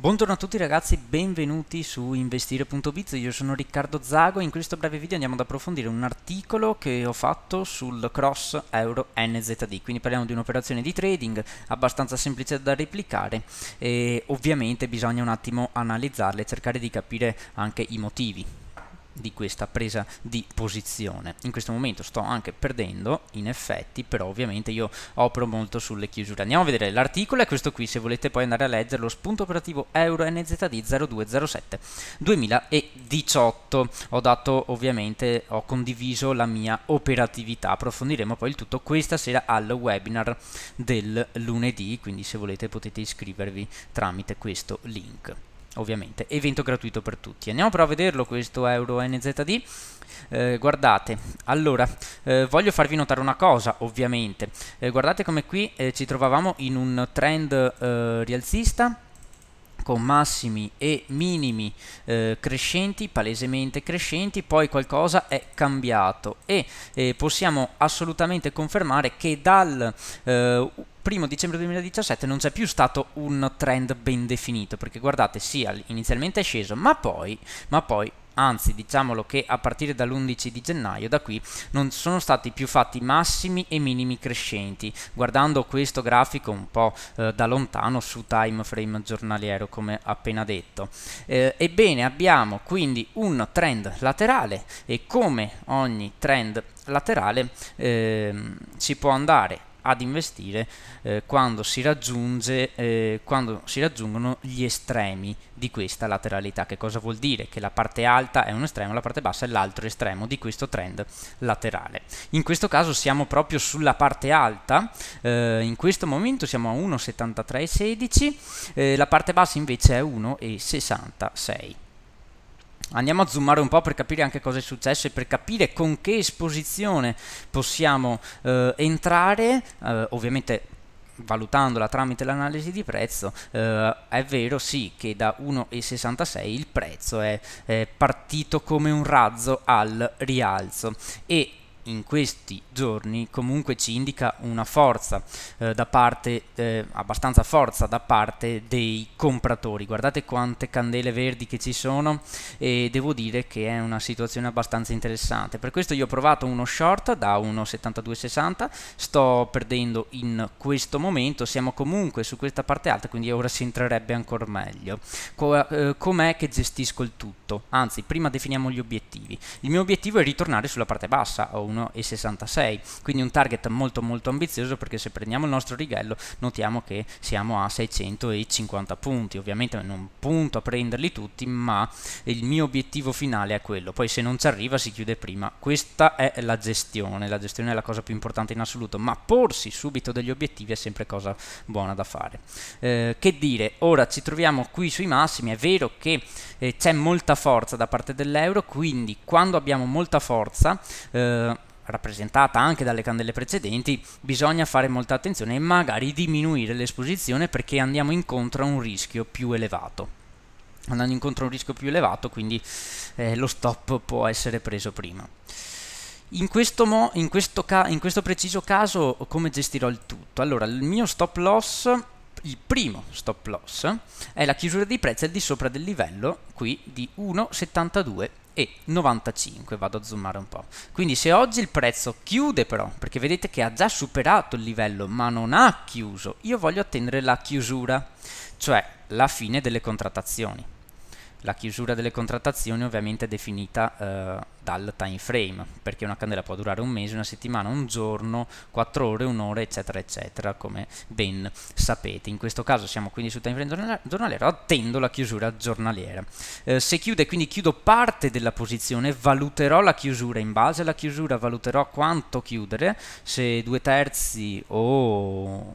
Buongiorno a tutti ragazzi, benvenuti su investire.biz, io sono Riccardo Zago e in questo breve video andiamo ad approfondire un articolo che ho fatto sul cross euro NZD, quindi parliamo di un'operazione di trading abbastanza semplice da replicare e ovviamente bisogna un attimo analizzarla e cercare di capire anche i motivi di questa presa di posizione. In questo momento sto anche perdendo, in effetti, però ovviamente io opero molto sulle chiusure. Andiamo a vedere l'articolo, è questo qui, se volete poi andare a leggere spunto operativo Euro NZD 0207 2018. Ho dato ovviamente, ho condiviso la mia operatività, approfondiremo poi il tutto questa sera al webinar del lunedì, quindi se volete potete iscrivervi tramite questo link ovviamente, evento gratuito per tutti. Andiamo però a vederlo questo Euro NZD. Eh, guardate, allora, eh, voglio farvi notare una cosa, ovviamente. Eh, guardate come qui eh, ci trovavamo in un trend eh, rialzista con massimi e minimi eh, crescenti, palesemente crescenti, poi qualcosa è cambiato e eh, possiamo assolutamente confermare che dal eh, primo dicembre 2017 non c'è più stato un trend ben definito, perché guardate, sì, inizialmente è sceso, ma poi, ma poi anzi diciamolo che a partire dall'11 di gennaio da qui non sono stati più fatti massimi e minimi crescenti guardando questo grafico un po' eh, da lontano su time frame giornaliero come appena detto eh, ebbene abbiamo quindi un trend laterale e come ogni trend laterale eh, si può andare ad investire eh, quando, si eh, quando, si raggiungono gli estremi di questa lateralità. Che cosa vuol dire? Che la parte alta è un estremo, la parte bassa è l'altro estremo di questo trend laterale. In questo caso siamo proprio sulla parte alta, eh, in questo momento siamo a 1,7316, eh, la parte bassa invece è 1,66 andiamo a zoomare un po' per capire anche cosa è successo e per capire con che esposizione possiamo eh, entrare, eh, ovviamente valutandola tramite l'analisi di prezzo, eh, è vero sì che da 1,66 il prezzo è, è, partito come un razzo al rialzo e in questi giorni comunque ci indica una forza eh, da parte, eh, abbastanza forza da parte dei compratori. Guardate quante candele verdi che ci sono e devo dire che è una situazione abbastanza interessante. Per questo io ho provato uno short da 1,7260, sto perdendo in questo momento, siamo comunque su questa parte alta, quindi ora si entrerebbe ancora meglio. Co eh, com'è che gestisco il tutto? Anzi, prima definiamo gli obiettivi. Il mio obiettivo è ritornare sulla parte bassa, ho uno 1,66 quindi un target molto molto ambizioso perché se prendiamo il nostro righello notiamo che siamo a 650 punti ovviamente non punto a prenderli tutti ma il mio obiettivo finale è quello poi se non ci arriva si chiude prima questa è la gestione la gestione è la cosa più importante in assoluto ma porsi subito degli obiettivi è sempre cosa buona da fare eh, che dire ora ci troviamo qui sui massimi è vero che eh, c'è molta forza da parte dell'euro quindi quando abbiamo molta forza eh, rappresentata anche dalle candele precedenti, bisogna fare molta attenzione e magari diminuire l'esposizione perché andiamo incontro a un rischio più elevato andando incontro a un rischio più elevato, quindi eh, lo stop può essere preso prima. In questo, mo, in, questo in questo, preciso caso come gestirò il tutto? Allora, il mio stop loss, il primo stop loss, è la chiusura dei prezzi al di sopra del livello, qui, di 1,72 e 95 vado a zoomare un po' quindi se oggi il prezzo chiude però perché vedete che ha già superato il livello ma non ha chiuso io voglio attendere la chiusura cioè la fine delle contrattazioni la chiusura delle contrattazioni ovviamente è definita eh, dal time frame, perché una candela può durare un mese, una settimana, un giorno, 4 ore, un'ora, eccetera, eccetera, come ben sapete. In questo caso siamo quindi sul time frame giornaliero, attendo la chiusura giornaliera. Eh, se chiude, quindi chiudo parte della posizione, valuterò la chiusura, in base alla chiusura valuterò quanto chiudere, se due terzi o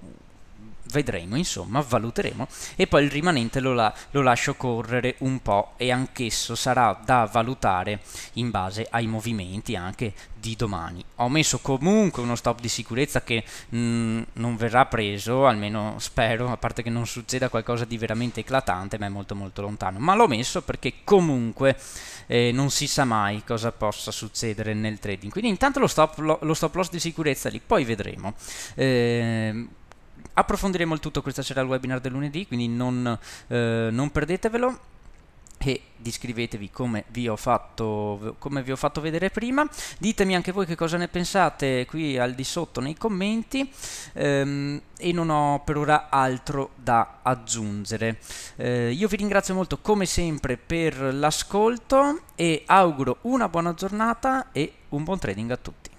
vedremo, insomma, valuteremo e poi il rimanente lo, la, lo lascio correre un po' e anch'esso sarà da valutare in base ai movimenti anche di domani. Ho messo comunque uno stop di sicurezza che mh, mm, non verrà preso, almeno spero, a parte che non succeda qualcosa di veramente eclatante, ma è molto molto lontano, ma l'ho messo perché comunque eh, non si sa mai cosa possa succedere nel trading. Quindi intanto lo stop, lo, lo stop loss di sicurezza lì, poi vedremo. Eh, approfondiremo il tutto questa sera al webinar del lunedì, quindi non, eh, non perdetevelo e iscrivetevi come vi, fatto, come vi, ho fatto, vedere prima ditemi anche voi che cosa ne pensate qui al di sotto nei commenti ehm, e non ho per ora altro da aggiungere eh, io vi ringrazio molto come sempre per l'ascolto e auguro una buona giornata e un buon trading a tutti